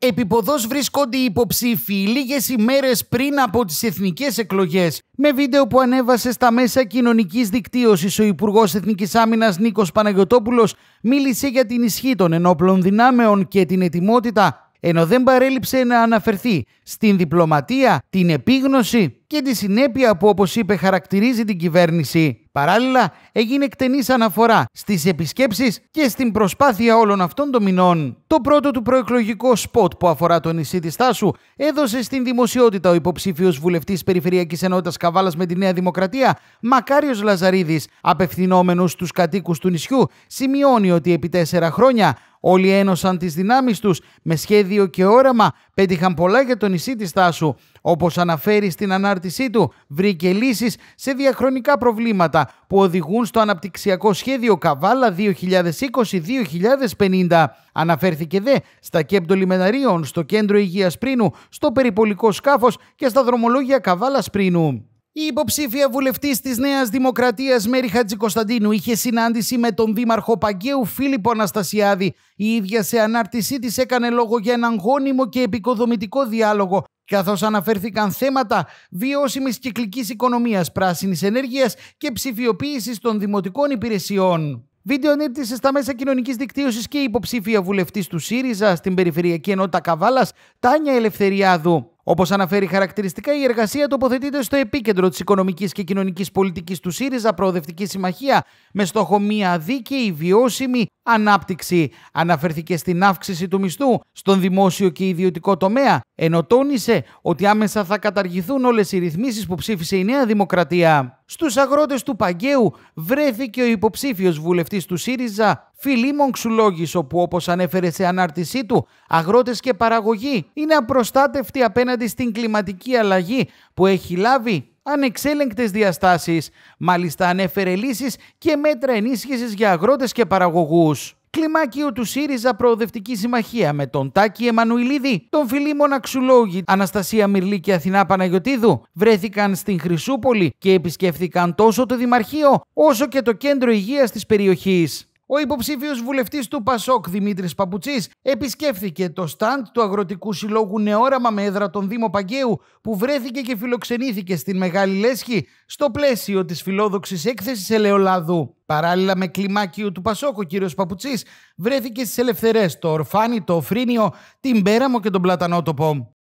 Επιποδός βρίσκονται οι υποψήφοι λίγες ημέρες πριν από τις εθνικές εκλογές. Με βίντεο που ανέβασε στα μέσα κοινωνικής δικτύωσης, ο Υπουργός Εθνικής Άμυνας Νίκος Παναγιωτόπουλος μίλησε για την ισχύ των ενόπλων δυνάμεων και την ετοιμότητα ενώ δεν παρέλειψε να αναφερθεί στην διπλωματία, την επίγνωση και τη συνέπεια που όπως είπε χαρακτηρίζει την κυβέρνηση. Παράλληλα έγινε εκτενής αναφορά στις επισκέψεις και στην προσπάθεια όλων αυτών των μηνών. Το πρώτο του προεκλογικό σποτ που αφορά το νησί της Τάσου έδωσε στην δημοσιότητα ο υποψήφιος βουλευτής Περιφερειακής Ενότητας Καβάλας με τη Νέα Δημοκρατία, Μακάριος Λαζαρίδης, απευθυνόμενος στους κατοίκους του νησιού, σημειώνει ότι επί τέσσερα χρόνια Όλοι ένωσαν τις δυνάμεις τους με σχέδιο και όραμα, πέτυχαν πολλά για το νησί της Τάσου. Όπως αναφέρει στην ανάρτησή του, βρήκε λύσεις σε διαχρονικά προβλήματα που οδηγούν στο αναπτυξιακό σχέδιο Καβάλα 2020-2050. Αναφέρθηκε δε στα κέμπτο λιμεναρίων, στο κέντρο υγείας Πρίνου, στο περιπολικό σκάφος και στα δρομολόγια Καβάλας Πρίνου. Η υποψήφια βουλευτής της Νέας Δημοκρατίας Χατζη Κωνσταντίνου είχε συνάντηση με τον δήμαρχο Παγκαίου Φίλιππο Αναστασιάδη. Η ίδια σε ανάρτησή της έκανε λόγο για έναν γόνιμο και επικοδομητικό διάλογο, καθώς αναφέρθηκαν θέματα βιώσιμης κυκλικής οικονομίας, πράσινης ενέργειας και ψηφιοποίησης των δημοτικών υπηρεσιών. Βίντεο ανήρτησε στα μέσα κοινωνικής δικτύωσης και η υποψήφια βουλευτής του ΣΥΡΙΖΑ στην Περιφερειακή Ενότητα Καβάλας, Τάνια Ελευθεριάδου. Όπως αναφέρει χαρακτηριστικά, η εργασία τοποθετείται στο επίκεντρο της οικονομικής και κοινωνικής πολιτικής του ΣΥΡΙΖΑ Προοδευτική Συμμαχία με στόχο μια δίκαιη, βιώσιμη, ανάπτυξη. Αναφέρθηκε στην αύξηση του μισθού στον δημόσιο και ιδιωτικό τομέα, ενώ τόνισε ότι άμεσα θα καταργηθούν όλες οι ρυθμίσεις που ψήφισε η Νέα Δημοκρατία. Στους αγρότες του Παγκαίου βρέθηκε ο υποψήφιος βουλευτής του ΣΥΡΙΖΑ, Φιλίμων Ξουλόγης, όπου όπως ανέφερε σε ανάρτησή του, αγρότες και παραγωγή είναι απροστάτευτοι απέναντι στην κλιματική αλλαγή που έχει λάβει ανεξέλεγκτες διαστάσεις. Μάλιστα ανέφερε λύσεις και μέτρα ενίσχυσης για αγρότες και παραγωγούς. Κλιμάκιο του ΣΥΡΙΖΑ Προοδευτική Συμμαχία με τον Τάκη Εμμανουηλίδη, τον Φιλίμωνα Ξουλόγη, Αναστασία Μυρλή και Αθηνά Παναγιοτίδου βρέθηκαν στην Χρυσούπολη και επισκέφθηκαν τόσο το Δημαρχείο όσο και το Κέντρο Υγείας της περιοχής. Ο υποψήφιος βουλευτής του Πασόκ Δημήτρης Παπουτσής επισκέφθηκε το στάντ του Αγροτικού Συλλόγου Νεόραμα με έδρα τον Δήμο Παγκαίου, που βρέθηκε και φιλοξενήθηκε στην Μεγάλη Λέσχη στο πλαίσιο της φιλόδοξης έκθεσης Ελαιολαδού. Παράλληλα με κλιμάκιο του Πασόκ, ο κ. Παπουτσής βρέθηκε στις Ελευθερές, το Ορφάνι, το Οφρίνιο, την Πέραμο και τον Πλατανότοπο.